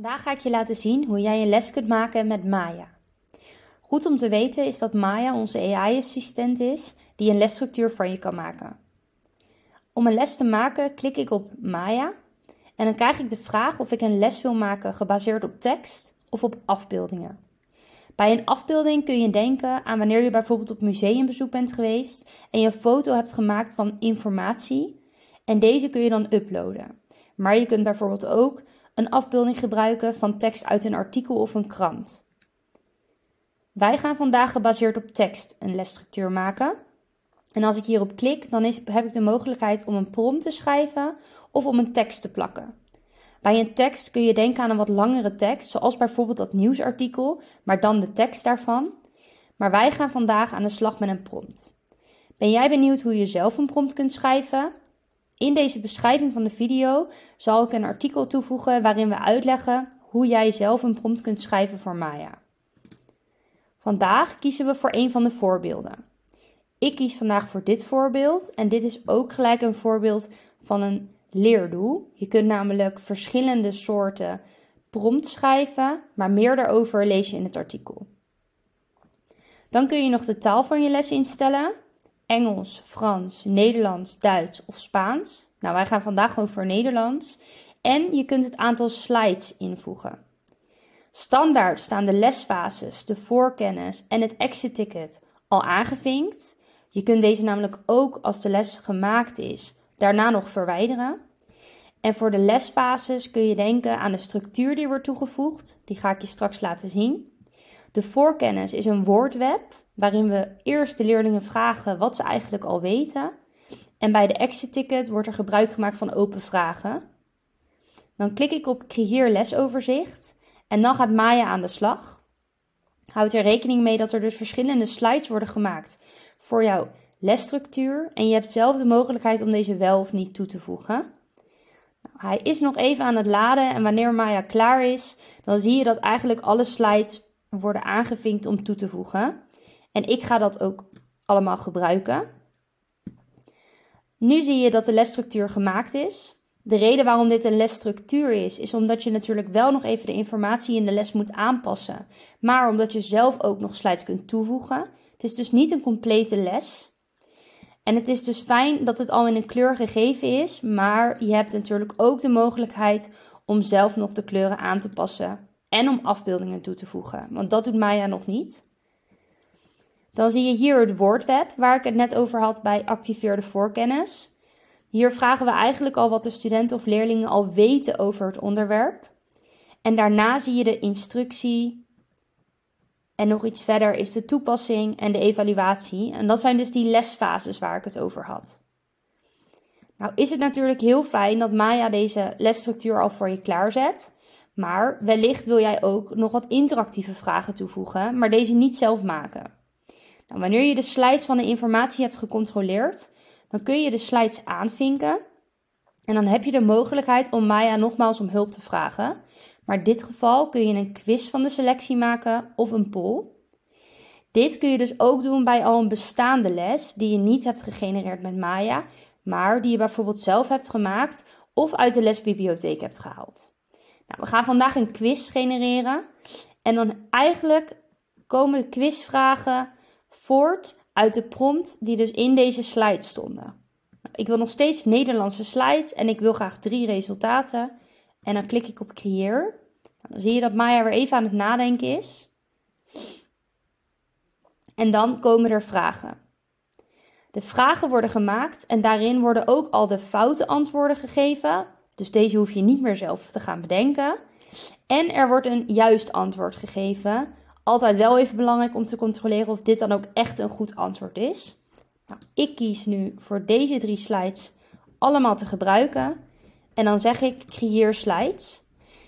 Vandaag ga ik je laten zien hoe jij een les kunt maken met Maya. Goed om te weten is dat Maya onze AI-assistent is die een lesstructuur van je kan maken. Om een les te maken klik ik op Maya en dan krijg ik de vraag of ik een les wil maken gebaseerd op tekst of op afbeeldingen. Bij een afbeelding kun je denken aan wanneer je bijvoorbeeld op museumbezoek bent geweest en je een foto hebt gemaakt van informatie en deze kun je dan uploaden. Maar je kunt bijvoorbeeld ook een afbeelding gebruiken van tekst uit een artikel of een krant. Wij gaan vandaag gebaseerd op tekst een lesstructuur maken. En als ik hierop klik, dan heb ik de mogelijkheid om een prompt te schrijven of om een tekst te plakken. Bij een tekst kun je denken aan een wat langere tekst, zoals bijvoorbeeld dat nieuwsartikel, maar dan de tekst daarvan. Maar wij gaan vandaag aan de slag met een prompt. Ben jij benieuwd hoe je zelf een prompt kunt schrijven? In deze beschrijving van de video zal ik een artikel toevoegen waarin we uitleggen hoe jij zelf een prompt kunt schrijven voor Maya. Vandaag kiezen we voor een van de voorbeelden. Ik kies vandaag voor dit voorbeeld en dit is ook gelijk een voorbeeld van een leerdoel. Je kunt namelijk verschillende soorten prompt schrijven, maar meer daarover lees je in het artikel. Dan kun je nog de taal van je les instellen Engels, Frans, Nederlands, Duits of Spaans. Nou, wij gaan vandaag gewoon voor Nederlands. En je kunt het aantal slides invoegen. Standaard staan de lesfases, de voorkennis en het exit-ticket al aangevinkt. Je kunt deze namelijk ook als de les gemaakt is, daarna nog verwijderen. En voor de lesfases kun je denken aan de structuur die wordt toegevoegd. Die ga ik je straks laten zien. De voorkennis is een woordweb waarin we eerst de leerlingen vragen wat ze eigenlijk al weten. En bij de exit ticket wordt er gebruik gemaakt van open vragen. Dan klik ik op creëer lesoverzicht en dan gaat Maya aan de slag. Houd er rekening mee dat er dus verschillende slides worden gemaakt voor jouw lesstructuur en je hebt zelf de mogelijkheid om deze wel of niet toe te voegen. Nou, hij is nog even aan het laden en wanneer Maya klaar is, dan zie je dat eigenlijk alle slides worden aangevinkt om toe te voegen. En ik ga dat ook allemaal gebruiken. Nu zie je dat de lesstructuur gemaakt is. De reden waarom dit een lesstructuur is, is omdat je natuurlijk wel nog even de informatie in de les moet aanpassen. Maar omdat je zelf ook nog slides kunt toevoegen. Het is dus niet een complete les. En het is dus fijn dat het al in een kleur gegeven is, maar je hebt natuurlijk ook de mogelijkheid om zelf nog de kleuren aan te passen en om afbeeldingen toe te voegen, want dat doet Maya nog niet. Dan zie je hier het woordweb, waar ik het net over had bij activeerde voorkennis. Hier vragen we eigenlijk al wat de studenten of leerlingen al weten over het onderwerp. En daarna zie je de instructie. En nog iets verder is de toepassing en de evaluatie. En dat zijn dus die lesfases waar ik het over had. Nou is het natuurlijk heel fijn dat Maya deze lesstructuur al voor je klaarzet. Maar wellicht wil jij ook nog wat interactieve vragen toevoegen, maar deze niet zelf maken. Nou, wanneer je de slides van de informatie hebt gecontroleerd, dan kun je de slides aanvinken. En dan heb je de mogelijkheid om Maya nogmaals om hulp te vragen. Maar in dit geval kun je een quiz van de selectie maken of een poll. Dit kun je dus ook doen bij al een bestaande les die je niet hebt gegenereerd met Maya, maar die je bijvoorbeeld zelf hebt gemaakt of uit de lesbibliotheek hebt gehaald. Nou, we gaan vandaag een quiz genereren en dan eigenlijk komen de quizvragen voort uit de prompt die dus in deze slide stonden. Ik wil nog steeds Nederlandse slide en ik wil graag drie resultaten. En dan klik ik op creëer. Nou, dan zie je dat Maya weer even aan het nadenken is. En dan komen er vragen. De vragen worden gemaakt en daarin worden ook al de foute antwoorden gegeven. Dus deze hoef je niet meer zelf te gaan bedenken. En er wordt een juist antwoord gegeven altijd wel even belangrijk om te controleren of dit dan ook echt een goed antwoord is. Nou, ik kies nu voor deze drie slides allemaal te gebruiken. En dan zeg ik creëer slides.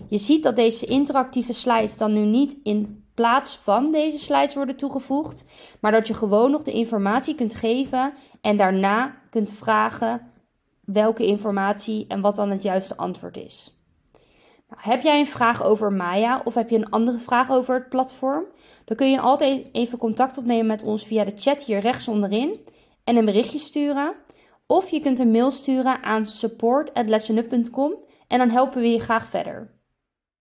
Je ziet dat deze interactieve slides dan nu niet in plaats van deze slides worden toegevoegd, maar dat je gewoon nog de informatie kunt geven en daarna kunt vragen welke informatie en wat dan het juiste antwoord is. Nou, heb jij een vraag over Maya of heb je een andere vraag over het platform? Dan kun je altijd even contact opnemen met ons via de chat hier rechts onderin en een berichtje sturen. Of je kunt een mail sturen aan support@lessonup.com en dan helpen we je graag verder.